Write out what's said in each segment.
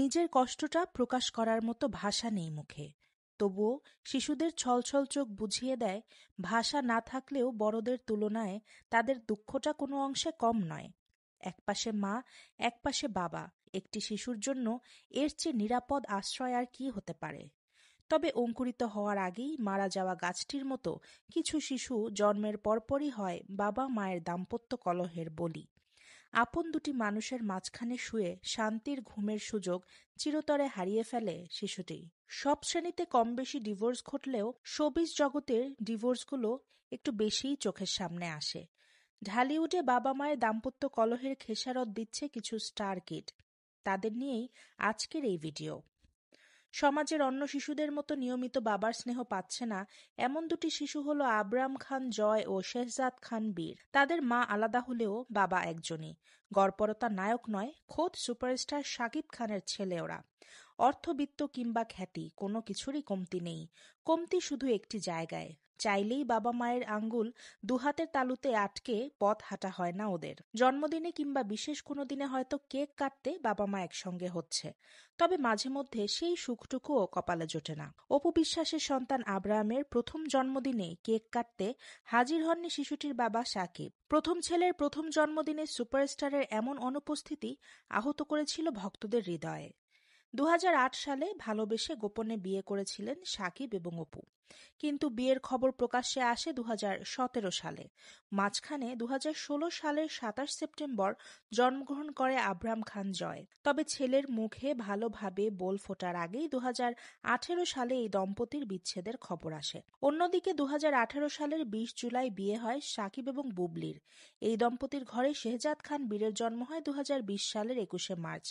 নিজের কষ্টটা প্রকাশ করার মতো ভাষা নেই মুখে তবুও শিশুদের ছলছল চোখ বুঝিয়ে দেয় ভাষা না থাকলেও বড়দের তুলনায় তাদের দুঃখটা কোনো অংশে কম নয় একপাশে মা একপাশে বাবা একটি শিশুর জন্য এর চেয়ে নিরাপদ আশ্রয় আর কি হতে পারে তবে অঙ্কুরিত হওয়ার আগেই মারা যাওয়া গাছটির মতো কিছু শিশু জন্মের পরপরই হয় বাবা মায়ের দাম্পত্য কলহের বলি আপন দুটি মানুষের মাঝখানে শুয়ে শান্তির ঘুমের সুযোগ চিরতরে হারিয়ে ফেলে শিশুটি সব শ্রেণীতে কম বেশি ডিভোর্স ঘটলেও শোবিজ জগতের ডিভোর্সগুলো একটু বেশিই চোখের সামনে আসে ঢালিউডে বাবা মায়ের দাম্পত্য কলহের খেসারত দিচ্ছে কিছু স্টার কিট তাদের নিয়েই আজকের এই ভিডিও সমাজের অন্য শিশুদের মতো নিয়মিত বাবার স্নেহ পাচ্ছে না এমন দুটি শিশু হল আবরাম খান জয় ও শেহজাদ খান বীর তাদের মা আলাদা হলেও বাবা একজনই গড়পরতা নায়ক নয় খোদ সুপারস্টার শাকিব খানের ছেলে ওরা অর্থবিত্ত কিংবা খ্যাতি কোনো কিছুরই কমতি নেই কমতি শুধু একটি জায়গায় চাইলেই বাবা মায়ের আঙ্গুল দুহাতের তালুতে আটকে পথ হাঁটা হয় না ওদের জন্মদিনে কিংবা বিশেষ কোনো দিনে হয়তো কেক কাটতে বাবা মা একসঙ্গে হচ্ছে তবে মাঝে মধ্যে সেই সুখটুকুও কপালে জোটে না অপু বিশ্বাসের সন্তান আব্রাহামের প্রথম জন্মদিনে কেক কাটতে হাজির হননি শিশুটির বাবা সাকিব প্রথম ছেলের প্রথম জন্মদিনে সুপারস্টারের এমন অনুপস্থিতি আহত করেছিল ভক্তদের হৃদয়ে দু সালে ভালোবেসে গোপনে বিয়ে করেছিলেন সাকিব এবং অপু কিন্তু বিয়ের খবর প্রকাশ্যে আসে দু সালে মাঝখানে দু সালের সাতাশ সেপ্টেম্বর জন্মগ্রহণ করে আব্রাম খান জয় তবে ছেলের মুখে ভালোভাবে বোল ফোটার আগেই দু সালে এই দম্পতির বিচ্ছেদের খবর আসে অন্যদিকে দু সালের বিশ জুলাই বিয়ে হয় সাকিব এবং বুবলির এই দম্পতির ঘরে শেহজাদ খান বীরের জন্ম হয় দু সালের একুশে মার্চ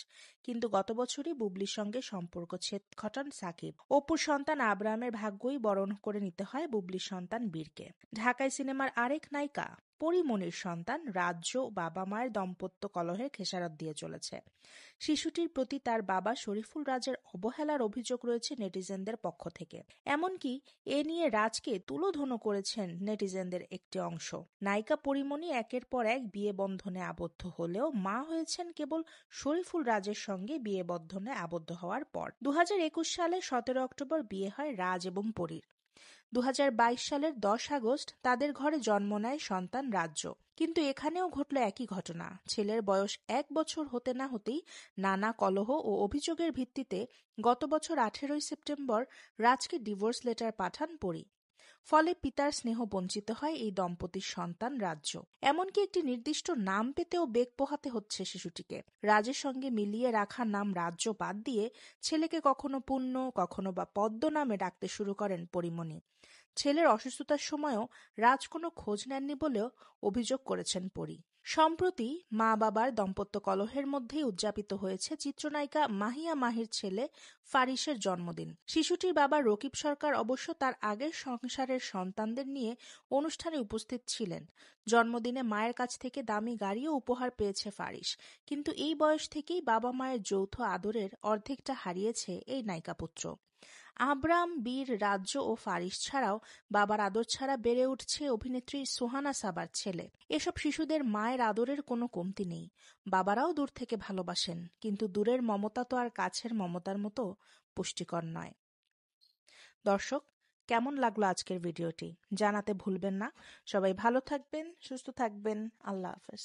কিন্তু গত বছরই বুবলির সঙ্গে সম্পর্ক ছেদ ঘটান সাকিব অপুর সন্তান আব্রামের ভাগ্যই বরণ করে নিতে হয় বুবলির সন্তান বীরকে ঢাকায় সিনেমার আরেক নায়িকা পরিমনির সন্তান রাজ্য বাবা মায়ের দম্পত্য কলহের খেসারত দিয়ে চলেছে শিশুটির প্রতি তার বাবা শরীফুল রাজের অবহেলার অভিযোগ রয়েছে নেটিজেনদের পক্ষ থেকে এমনকি এ নিয়ে রাজকে তুলোধনো করেছেন নেটিজেনদের একটি অংশ নায়িকা পরিমণি একের পর এক বিয়ে বন্ধনে আবদ্ধ হলেও মা হয়েছেন কেবল শরীফুল রাজের সঙ্গে বিয়ে বন্ধনে আবদ্ধ হওয়ার পর দু সালে সতেরো অক্টোবর বিয়ে হয় রাজ এবং পরীর সালের দশ আগস্ট তাদের ঘরে জন্ম নেয় সন্তান রাজ্য কিন্তু এখানেও ঘটল একই ঘটনা ছেলের বয়স এক বছর হতে না হতেই নানা কলহ ও অভিযোগের ভিত্তিতে গত বছর আঠেরোই সেপ্টেম্বর রাজকে ডিভোর্স লেটার পাঠান পরি ফলে পিতার স্নেহ বঞ্চিত হয় এই দম্পতির সন্তান রাজ্য এমনকি একটি নির্দিষ্ট নাম পেতেও বেগ পোহাতে হচ্ছে শিশুটিকে রাজের সঙ্গে মিলিয়ে রাখা নাম রাজ্য বাদ দিয়ে ছেলেকে কখনো পুণ্য কখনো বা পদ্ম নামে ডাকতে শুরু করেন পরিমণি ছেলের অসুস্থতার সময়ও রাজ কোনো খোঁজ নেননি বলেও অভিযোগ করেছেন পরি সম্প্রতি মা-বাবার দম্পত্য কলহের মধ্যেই উদযাপিত হয়েছে চিত্রনায়িকা মাহিয়া মাহির ছেলে ফারিসের জন্মদিন শিশুটির বাবা রকিব সরকার অবশ্য তার আগের সংসারের সন্তানদের নিয়ে অনুষ্ঠানে উপস্থিত ছিলেন জন্মদিনে মায়ের কাছ থেকে দামি গাড়িও উপহার পেয়েছে ফারিস কিন্তু এই বয়স থেকেই বাবা মায়ের যৌথ আদরের অর্ধেকটা হারিয়েছে এই নায়িকা পুত্র আবরাম বীর রাজ্য ও ফারিস ছাড়াও বাবার আদর ছাড়া বেড়ে উঠছে অভিনেত্রী সোহানা সাবার ছেলে এসব শিশুদের মায়ের আদরের কোনো কমতি নেই বাবারাও দূর থেকে ভালোবাসেন কিন্তু দূরের মমতা তো আর কাছের মমতার মতো পুষ্টিকর নয় দর্শক কেমন লাগলো আজকের ভিডিওটি জানাতে ভুলবেন না সবাই ভালো থাকবেন সুস্থ থাকবেন আল্লাহ হাফেজ